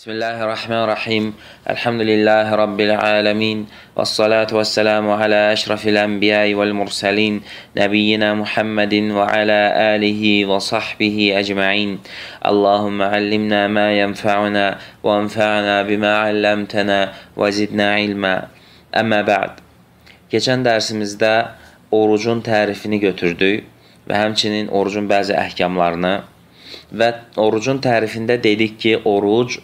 Bismillahirrahmanirrahim. Elhamdülillahi Rabbil alemin. Ve salatu ve selamu ala eşrafil enbiyayı vel mursalin. Nebiyyina Muhammedin ve ala alihi ve sahbihi ecma'in. Allahümme allimna ma yenfa'una ve enfa'na bima allamtana ve zidna ilma. Amma ba'd. Geçen dersimizdə orucun tərifini götürdük və həmçinin orucun bəzi əhkamlarını və orucun tərifində dedik ki, oruc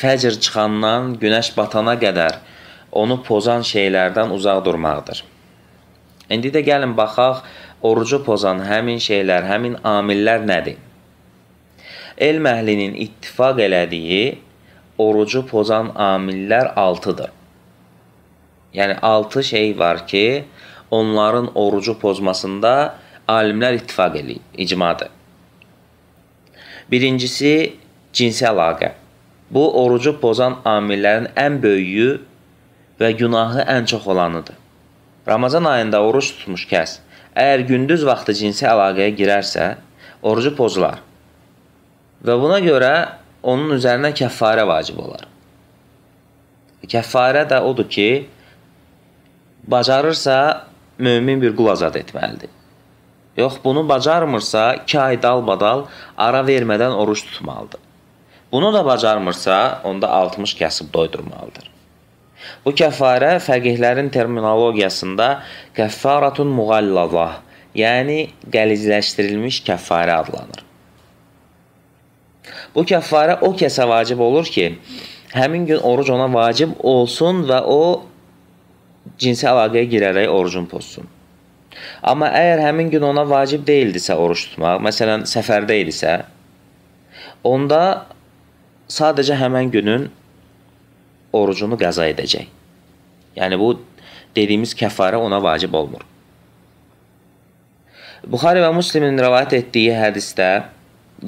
fəcr çıxandan günəş batana qədər onu pozan şeylərdən uzaq durmaqdır. İndi də gəlin baxaq, orucu pozan həmin şeylər, həmin amillər nədir? Elm əhlinin ittifaq elədiyi orucu pozan amillər 6-dır. Yəni 6 şey var ki, onların orucu pozmasında alimlər ittifaq eləyib, icmadır. Birincisi cinsi əlaqə. Bu orucu pozan amillərin ən böyüyü və günahı ən çox olanıdır. Ramazan ayında oruç tutmuş kəs əgər gündüz vaxtı cinsi əlaqəyə girərsə, orucu pozular. Və buna görə onun üzərinə kəffarə vacib olar. Kəffarə də odur ki, bacarırsa mömin bir qul azad etməlidir. Yox, bunu bacarmırsa, 2 ay dalbadal ara vermədən oruç tutmalıdır. Bunu da bacarmırsa, onda 60 kəsib doydurmalıdır. Bu kəfarə fəqihlərin terminologiyasında kəffaratun muğallazah, yəni qəlizləşdirilmiş kəfarə adlanır. Bu kəfarə o kəsə vacib olur ki, həmin gün oruc ona vacib olsun və o cinsi əlaqəyə girərək orucunu pozsun. Amma əgər həmin gün ona vacib deyildisə oruç tutmaq, məsələn, səfərdə idisə, onda sadəcə həmən günün orucunu qəza edəcək. Yəni bu dediyimiz kəfarə ona vacib olmur. Buxari və Müslimin rivayet etdiyi hədisdə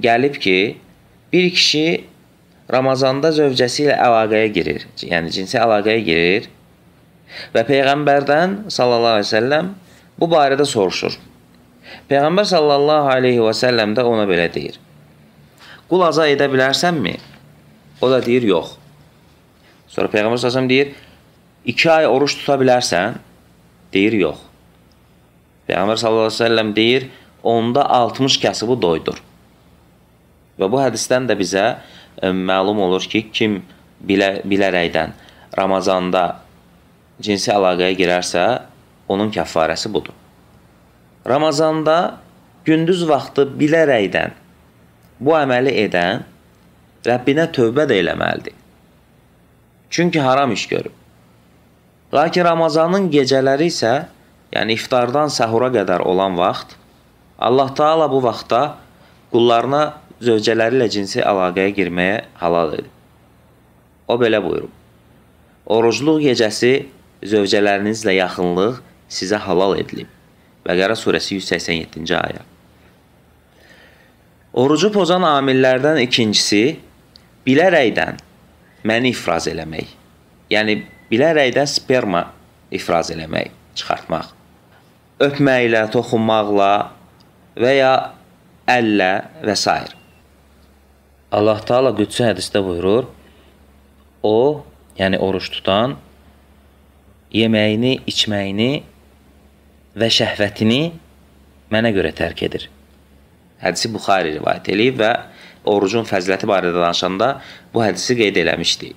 gəlib ki, bir kişi Ramazanda zövcəsi ilə əlaqəyə girir, yəni cinsi əlaqəyə girir və peyğəmbərdən sallallahu əleyhi və səlləm bu barədə soruşur. Peyğəmbər sallallahu əleyhi və səlləm də ona belə deyir: "Qul aza edə bilərsənmi?" O da deyir, yox. Sonra Peyğəmbər s.ə.v deyir, 2 ay oruç tuta bilərsən? Deyir, yox. Peyğəmbər s.ə.v deyir, onda 60 kəsibi doydur. Və bu hədisdən də bizə ə, e, məlum olur ki, kim bilə, bilərəkdən Ramazanda cinsi əlaqəyə girərsə, onun kəffarəsi budur. Ramazanda gündüz vaxtı bilərəkdən bu əməli edən Rəbbinə tövbə də eləməlidir. Çünki haram iş görüb. Lakin Ramazanın gecələri isə, yəni iftardan səhura qədər olan vaxt, Allah Taala bu vaxtda qullarına zövcələri ilə cinsi əlaqəyə girməyə halal edib. O belə buyurub: Orucluq gecəsi zövcələrinizlə yaxınlıq sizə halal edilib. Bəqərə surəsi 187-ci ayə. Orucu pozan amillərdən ikincisi bilərəkdən məni ifraz eləmək. Yəni bilərəkdən sperma ifraz eləmək, çıxartmaq. Öpməklə, toxunmaqla və ya əllə və s. Allah Taala qüdsi hədisdə buyurur: O, yəni oruç tutan yeməyini, içməyini və şəhvətini mənə görə tərk edir. Hədisi Buxari rivayet eləyib və orucun fəziləti barədə danışanda bu hədisi qeyd eləmişdik.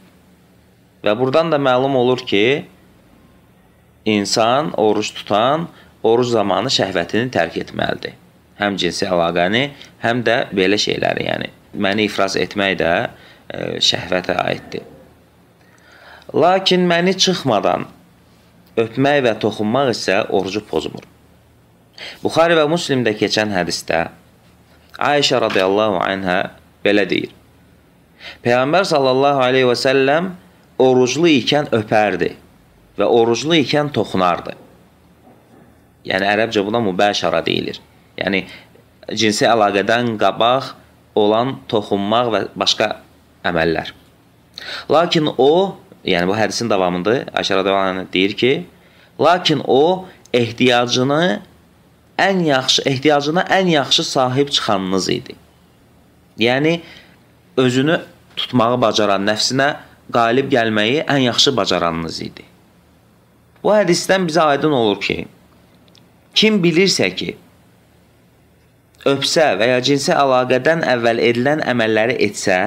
Və burdan da məlum olur ki, insan oruc tutan oruc zamanı şəhvətini tərk etməlidir. Həm cinsi əlaqəni, həm də belə şeyləri, yəni məni ifraz etmək də ə, e, şəhvətə aiddir. Lakin məni çıxmadan öpmək və toxunmaq isə orucu pozmur. Buxari və Müslimdə keçən hədisdə Ayşə radiyallahu anhə belə deyir. Peyğəmbər sallallahu aleyhi və səlləm oruclu ikən öpərdi və oruclu ikən toxunardı. Yəni ərəbcə buna mübəşara deyilir. Yəni cinsi əlaqədən qabaq olan toxunmaq və başqa əməllər. Lakin o, yəni bu hədisin davamında Əşərə Dəvanə deyir ki, lakin o ehtiyacını ən yaxşı ehtiyacına ən yaxşı sahib çıxanınız idi. Yəni özünü tutmağı bacaran nəfsinə qalib gəlməyi ən yaxşı bacaranınız idi. Bu hədisdən bizə aydın olur ki, kim bilirsə ki, öpsə və ya cinsi əlaqədən əvvəl edilən əməlləri etsə,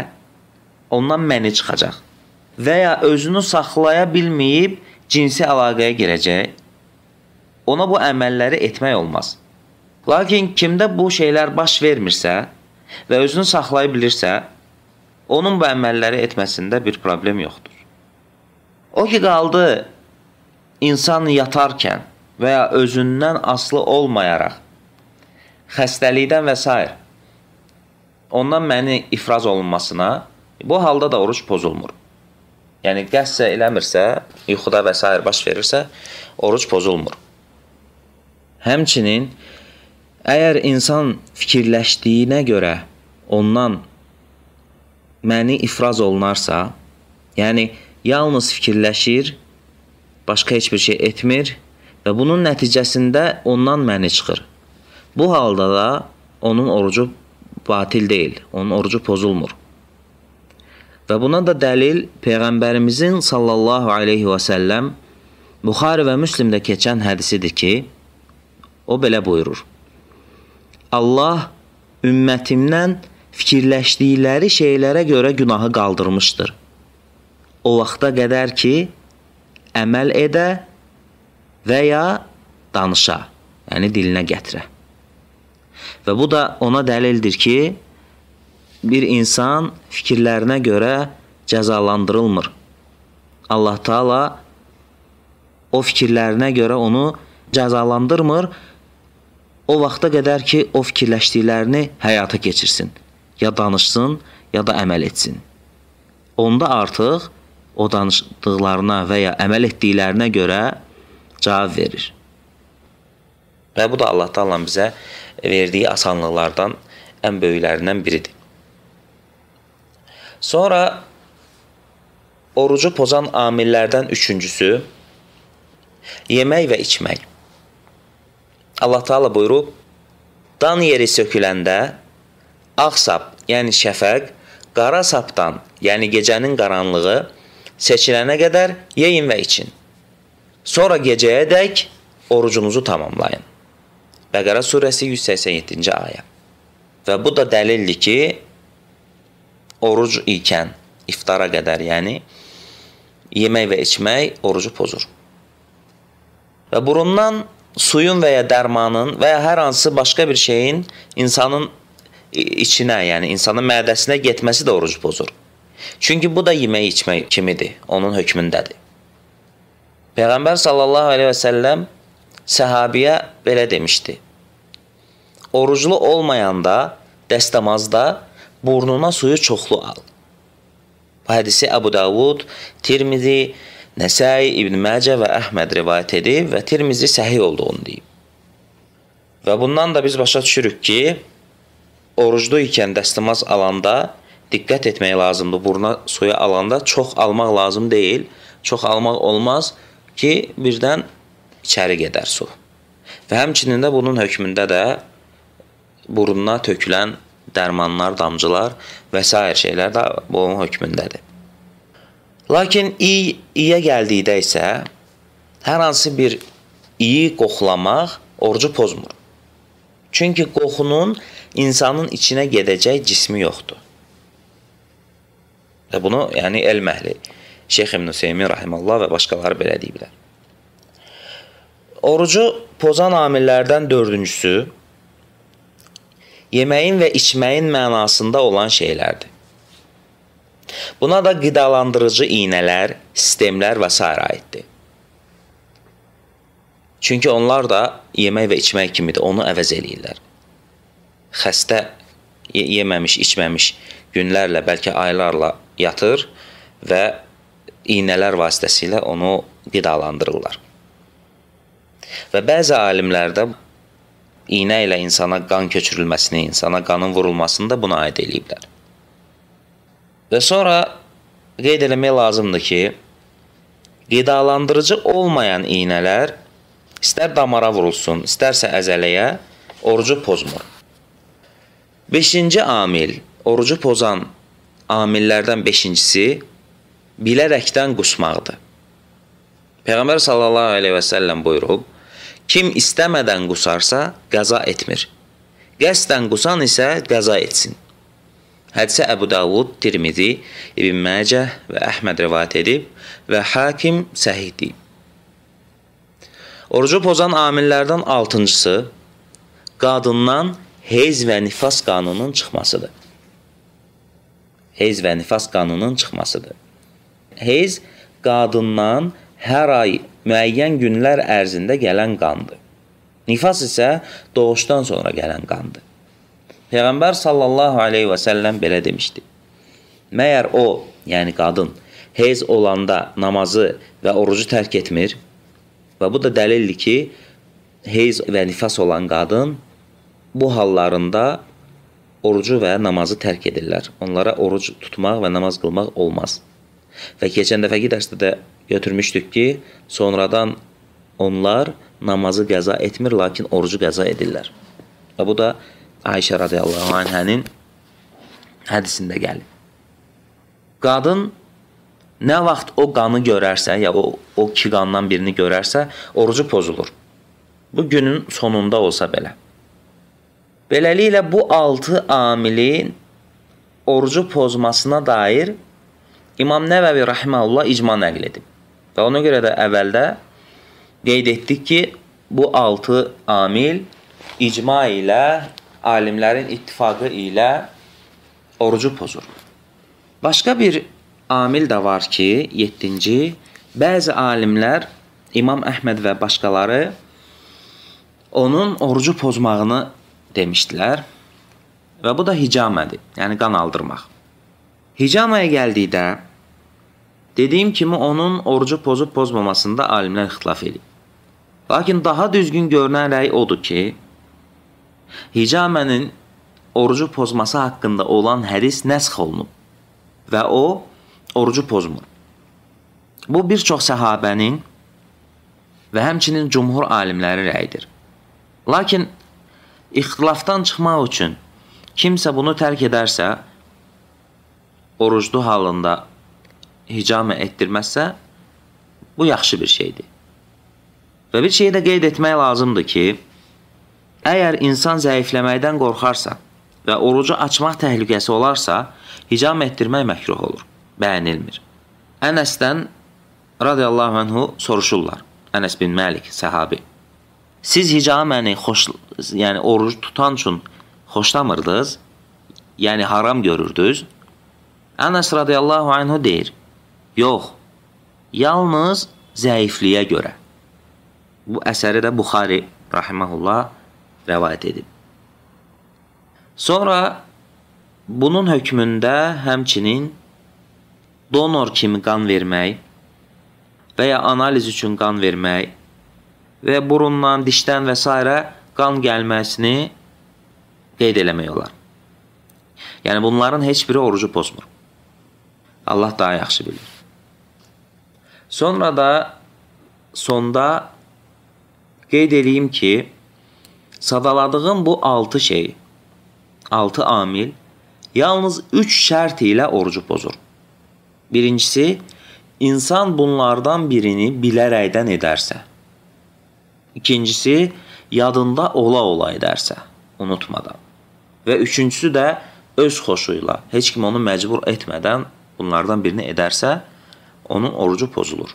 ondan məni çıxacaq. Və ya özünü saxlaya bilməyib cinsi əlaqəyə girəcək, ona bu əməlləri etmək olmaz. Lakin kimdə bu şeylər baş vermirsə, və özünü saxlaya bilirsə, onun bu əməlləri etməsində bir problem yoxdur. O ki qaldı insan yatarkən və ya özündən aslı olmayaraq xəstəlikdən və s. ondan məni ifraz olunmasına bu halda da oruç pozulmur. Yəni qəssə eləmirsə, yuxuda və s. baş verirsə, oruç pozulmur. Həmçinin Əgər insan fikirləşdiyinə görə ondan məni ifraz olunarsa, yəni yalnız fikirləşir, başqa heç bir şey etmir və bunun nəticəsində ondan məni çıxır. Bu halda da onun orucu batil deyil, onun orucu pozulmur. Və buna da dəlil peyğəmbərimizin sallallahu alayhi və sallam Buxari və Müslimdə keçən hədisidir ki, o belə buyurur: Allah ümmətimdən fikirləşdikləri şeylərə görə günahı qaldırmışdır. O vaxta qədər ki, əməl edə və ya danışa, yəni dilinə gətirə. Və bu da ona dəlildir ki, bir insan fikirlərinə görə cəzalandırılmır. Allah Taala o fikirlərinə görə onu cəzalandırmır, o vaxta qədər ki, o fikirləşdiklərini həyata keçirsin, ya danışsın, ya da əməl etsin. Onda artıq o danışdıqlarına və ya əməl etdiklərinə görə cavab verir. Və bu da Allah Taala bizə verdiyi asanlıqlardan ən böyüklərindən biridir. Sonra orucu pozan amillərdən üçüncüsü yemək və içmək. Allah Taala buyurub: "Dan yeri söküləndə ağ sap, yəni şəfəq, qara sapdan, yəni gecənin qaranlığı seçilənə qədər yeyin və için. Sonra gecəyə dək orucunuzu tamamlayın." Bəqərə surəsi 187-ci ayə. Və bu da dəlildir ki, oruc ikən iftara qədər, yəni yemək və içmək orucu pozur. Və burundan suyun və ya dərmanın və ya hər hansı başqa bir şeyin insanın içinə, yəni insanın mədəsinə getməsi də orucu pozur. Çünki bu da yemək içmək kimidir, onun hökmündədir. Peyğəmbər sallallahu əleyhi və səlləm səhabiyə belə demişdi. Oruclu olmayanda dəstəmazda burnuna suyu çoxlu al. Bu hədisi Əbu Davud, Tirmizi, Nəsai, İbn Məcə və Əhməd rivayət edib və Tirmizi səhih olduğunu deyib. Və bundan da biz başa düşürük ki, oruclu ikən dəstəmaz alanda diqqət etmək lazımdır. Burna suyu alanda çox almaq lazım deyil. Çox almaq olmaz ki, birdən içəri gedər su. Və həmçinin də bunun hökmündə də burununa tökülən dərmanlar, damcılar və s. şeylər də bunun hökmündədir. Lakin i iyə gəldikdə isə hər hansı bir iyi qoxlamaq orucu pozmur. Çünki qoxunun insanın içinə gedəcək cismi yoxdur. Və bunu, yəni el məhli Şeyx İbn Hüseymin rahimallah və başqaları belə deyiblər. Orucu pozan amillərdən dördüncüsü yeməyin və içməyin mənasında olan şeylərdir. Buna da qidalandırıcı iynələr, sistemlər və s. aiddir. Çünki onlar da yemək və içmək kimidir, onu əvəz eləyirlər. Xəstə yeməmiş, içməmiş günlərlə, bəlkə aylarla yatır və iynələr vasitəsilə onu qidalandırırlar. Və bəzi alimlərdə iynə ilə insana qan köçürülməsini, insana qanın vurulmasını da buna aid eləyiblər. Və sonra qeyd eləmək lazımdır ki, qidalandırıcı olmayan iynələr istər damara vurulsun, istərsə əzələyə orucu pozmur. 5-ci amil, orucu pozan amillərdən 5-cisi bilərəkdən qusmaqdır. Peyğəmbər sallallahu əleyhi və səlləm buyurub: Kim istəmədən qusarsa, qəza etmir. Qəsdən qusan isə qəza etsin. Hədisə Əbu Davud, Tirmizi, İbn Məcə və Əhməd rivayət edib və hakim səhih deyib. Orucu pozan amillərdən altıncısı, qadından heyz və nifas qanunun çıxmasıdır. Heyz və nifas qanunun çıxmasıdır. Heyz qadından hər ay müəyyən günlər ərzində gələn qandır. Nifas isə doğuşdan sonra gələn qandır. Peyğəmbər sallallahu aleyhi və səlləm belə demişdi. Məyər o, yəni qadın, hez olanda namazı və orucu tərk etmir və bu da dəlildir ki, hez və nifas olan qadın bu hallarında orucu və namazı tərk edirlər. Onlara oruc tutmaq və namaz qılmaq olmaz. Və keçən dəfəki dərsdə də götürmüşdük ki, sonradan onlar namazı qəza etmir, lakin orucu qəza edirlər. Və bu da Ayşə radiyallahu anhənin hədisində gəlib. Qadın nə vaxt o qanı görərsə, ya o, o iki qandan birini görərsə, orucu pozulur. Bu günün sonunda olsa belə. Beləliklə bu 6 amilin orucu pozmasına dair İmam Nəvəvi rahimehullah icma nəql edib. Və ona görə də əvvəldə qeyd etdik ki, bu 6 amil icma ilə alimlərin ittifaqı ilə orucu pozur. Başqa bir amil də var ki, 7-ci bəzi alimlər İmam Əhməd və başqaları onun orucu pozmağını demişdilər. Və bu da hicamədir, yəni qan aldırmaq. Hicamaya gəldikdə dediyim kimi onun orucu pozub pozmamasında alimlər ixtilaf eləyir. Lakin daha düzgün görünən rəy odur ki, Hicamənin orucu pozması haqqında olan hədis nəsx olunub və o orucu pozmur. Bu bir çox səhabənin və həmçinin cumhur alimləri rəyidir. Lakin ixtilafdan çıxmaq üçün kimsə bunu tərk edərsə, oruclu halında hicamə etdirməzsə, bu yaxşı bir şeydir. Və bir şeyi də qeyd etmək lazımdır ki, Əgər insan zəifləməkdən qorxarsa və orucu açmaq təhlükəsi olarsa, hicam etdirmək məkruh olur, bəyənilmir. Ənəsdən radiyallahu anhu soruşurlar. Ənəs bin Məlik, səhabi. Siz hicaməni xoş, yəni orucu tutan üçün xoşlamırdınız, yəni haram görürdünüz. Ənəs radiyallahu anhu deyir, yox, yalnız zəifliyə görə. Bu əsəri də Buxari rahiməhullah rəvayət edib. Sonra bunun hökmündə həmçinin donor kimi qan vermək və ya analiz üçün qan vermək və burundan, dişdən və s. qan gəlməsini qeyd eləmək olar. Yəni bunların heç biri orucu pozmur. Allah daha yaxşı bilir. Sonra da sonda qeyd edeyim ki, Sadaladığım bu 6 şey, 6 amil yalnız 3 şərt ilə orucu pozur. Birincisi, insan bunlardan birini bilərəkdən edərsə. İkincisi, yadında ola-ola edərsə, unutmadan. Və üçüncüsü də öz xoşu ilə, heç kim onu məcbur etmədən bunlardan birini edərsə, onun orucu pozulur.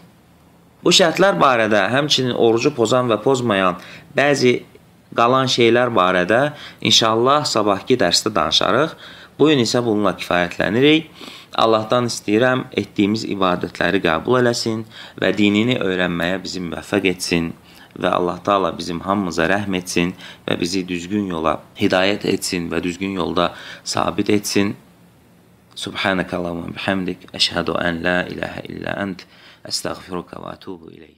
Bu şərtlər barədə həmçinin orucu pozan və pozmayan bəzi qalan şeylər barədə inşallah sabahki dərsdə danışarıq. Bu gün isə bununla kifayətlənirik. Allahdan istəyirəm etdiyimiz ibadətləri qəbul eləsin və dinini öyrənməyə bizi müvəffəq etsin və Allah Taala bizim hamımıza rəhm etsin və bizi düzgün yola hidayət etsin və düzgün yolda sabit etsin. Subhanakallahumma bihamdik, əşhadu an la ilaha illa ent, əstəğfiruka və etubu ileyk.